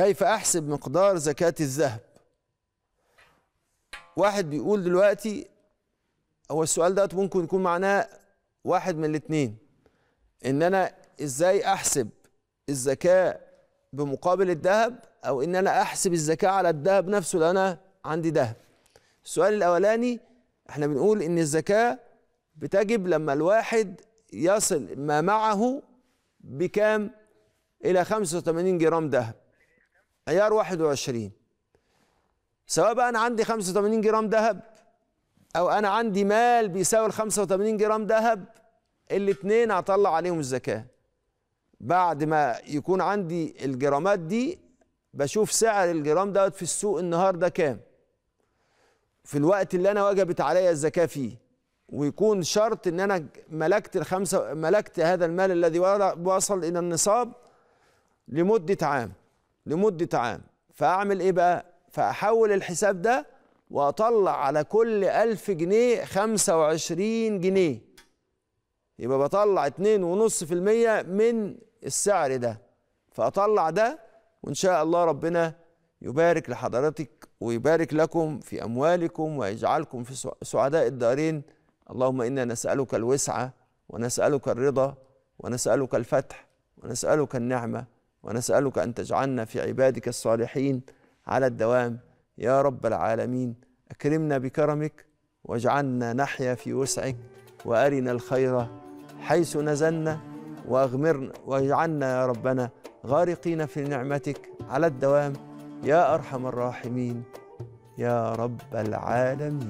كيف أحسب مقدار زكاة الذهب واحد بيقول دلوقتي هو السؤال ده ممكن يكون معناه واحد من الاتنين ان انا ازاي احسب الزكاة بمقابل الذهب او ان انا احسب الزكاة على الذهب نفسه لو انا عندي ذهب السؤال الاولاني احنا بنقول ان الزكاة بتجب لما الواحد يصل ما معه بكام الى 85 جرام ذهب عيار 21 سواء بقى انا عندي 85 جرام ذهب او انا عندي مال بيساوي ال 85 جرام ذهب الاثنين هطلع عليهم الزكاه بعد ما يكون عندي الجرامات دي بشوف سعر الجرام دوت في السوق النهارده كام في الوقت اللي انا وجبت عليا الزكاه فيه ويكون شرط ان انا ملكت الخمسه ملكت هذا المال الذي وصل الى النصاب لمده عام لمدة عام فأعمل إيه بقى؟ فأحول الحساب ده وأطلع على كل ألف جنيه 25 جنيه يبقى بطلع 2.5% من السعر ده فأطلع ده وإن شاء الله ربنا يبارك لحضرتك ويبارك لكم في أموالكم ويجعلكم في سعداء الدارين اللهم إنا نسألك الوسعة ونسألك الرضا ونسألك الفتح ونسألك النعمة ونسألك أن تجعلنا في عبادك الصالحين على الدوام يا رب العالمين أكرمنا بكرمك واجعلنا نحيا في وسعك وأرنا الخير حيث نزلنا وأغمرنا واجعلنا يا ربنا غارقين في نعمتك على الدوام يا أرحم الراحمين يا رب العالمين